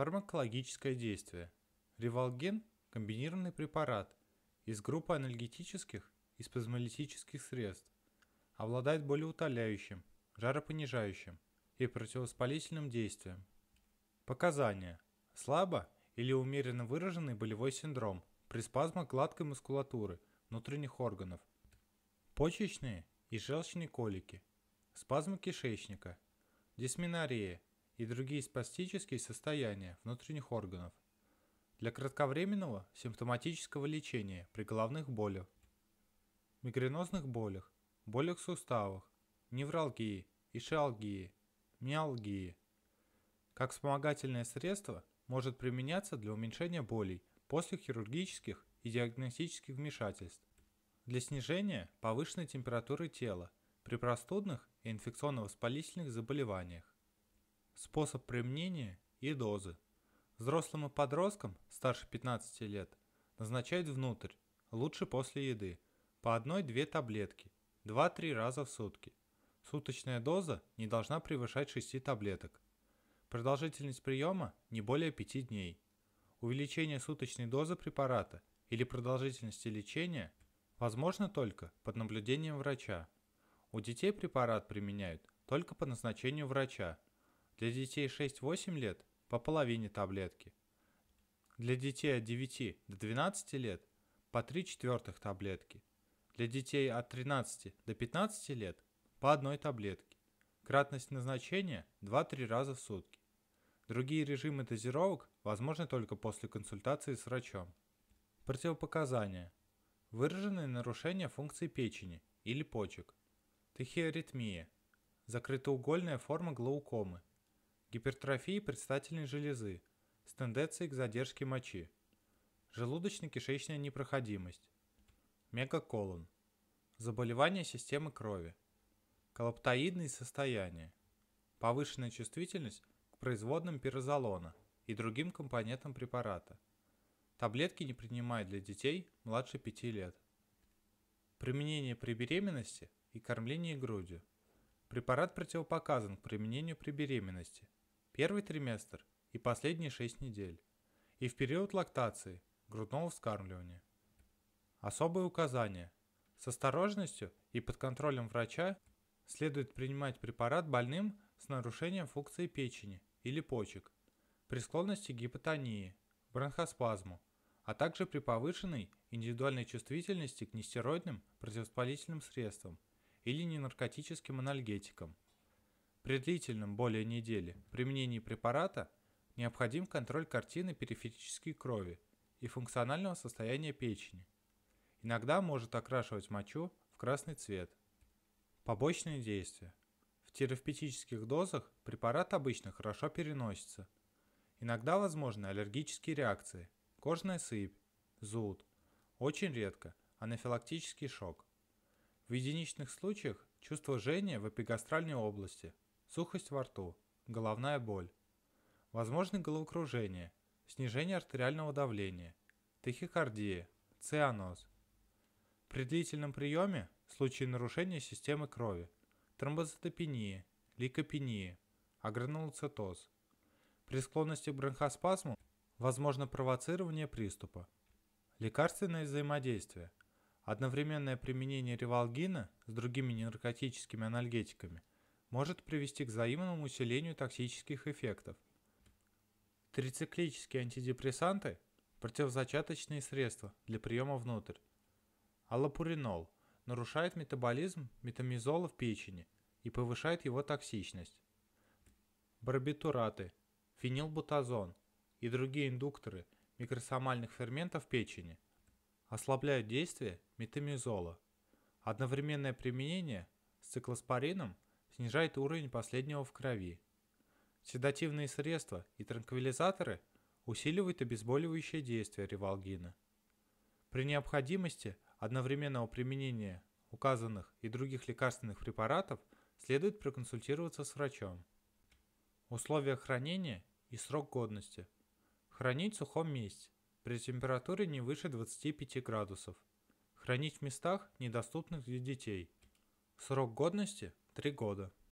Фармакологическое действие. Ревалген – комбинированный препарат из группы анальгетических и спазмолитических средств. Обладает болеутоляющим, жаропонижающим и противовоспалительным действием. Показания. Слабо или умеренно выраженный болевой синдром при спазмах гладкой мускулатуры внутренних органов. Почечные и желчные колики. Спазмы кишечника. Дисменорея – и другие спастические состояния внутренних органов для кратковременного симптоматического лечения при головных болях, мигренозных болях, болях в суставах, невралгии, ишиалгии, миалгии. Как вспомогательное средство может применяться для уменьшения болей после хирургических и диагностических вмешательств, для снижения повышенной температуры тела при простудных и инфекционно-воспалительных заболеваниях способ применения и дозы. Взрослым и подросткам старше 15 лет назначают внутрь, лучше после еды, по одной две таблетки, 2-3 раза в сутки. Суточная доза не должна превышать 6 таблеток. Продолжительность приема не более 5 дней. Увеличение суточной дозы препарата или продолжительности лечения возможно только под наблюдением врача. У детей препарат применяют только по назначению врача для детей 6-8 лет – по половине таблетки. Для детей от 9 до 12 лет – по 3 четвертых таблетки. Для детей от 13 до 15 лет – по одной таблетке. Кратность назначения – 2-3 раза в сутки. Другие режимы дозировок возможны только после консультации с врачом. Противопоказания. Выраженные нарушения функции печени или почек. Тахиаритмия. Закрытоугольная форма глаукомы – гипертрофии предстательной железы с тенденцией к задержке мочи, желудочно-кишечная непроходимость, мегаколон, заболевания системы крови, колоптоидные состояния, повышенная чувствительность к производным пирозолона и другим компонентам препарата. Таблетки не принимают для детей младше 5 лет. Применение при беременности и кормлении грудью. Препарат противопоказан к применению при беременности – первый триместр и последние 6 недель, и в период лактации, грудного вскармливания. Особые указания. С осторожностью и под контролем врача следует принимать препарат больным с нарушением функции печени или почек, при склонности к гипотонии, бронхоспазму, а также при повышенной индивидуальной чувствительности к нестероидным противовоспалительным средствам или ненаркотическим анальгетикам. При длительном более недели применении препарата необходим контроль картины периферической крови и функционального состояния печени. Иногда может окрашивать мочу в красный цвет. Побочные действия. В терапевтических дозах препарат обычно хорошо переносится. Иногда возможны аллергические реакции, кожная сыпь, зуд. Очень редко – анафилактический шок. В единичных случаях чувство жжения в эпигастральной области – сухость во рту, головная боль. Возможны головокружение, снижение артериального давления, тахикардия, цианоз. При длительном приеме – в случае нарушения системы крови, тромбоцитопения, лейкопения, агранулоцитоз. При склонности к бронхоспазму возможно провоцирование приступа. Лекарственное взаимодействие – одновременное применение ревалгина с другими ненаркотическими анальгетиками может привести к взаимному усилению токсических эффектов. Трициклические антидепрессанты – противозачаточные средства для приема внутрь. Аллопуринол нарушает метаболизм метамизола в печени и повышает его токсичность. Барбитураты, фенилбутазон и другие индукторы микросомальных ферментов печени ослабляют действие метамизола. Одновременное применение с циклоспорином – снижает уровень последнего в крови. Седативные средства и транквилизаторы усиливают обезболивающее действие ревалгина. При необходимости одновременного применения указанных и других лекарственных препаратов следует проконсультироваться с врачом. Условия хранения и срок годности. Хранить в сухом месте, при температуре не выше 25 градусов. Хранить в местах, недоступных для детей. Срок годности три года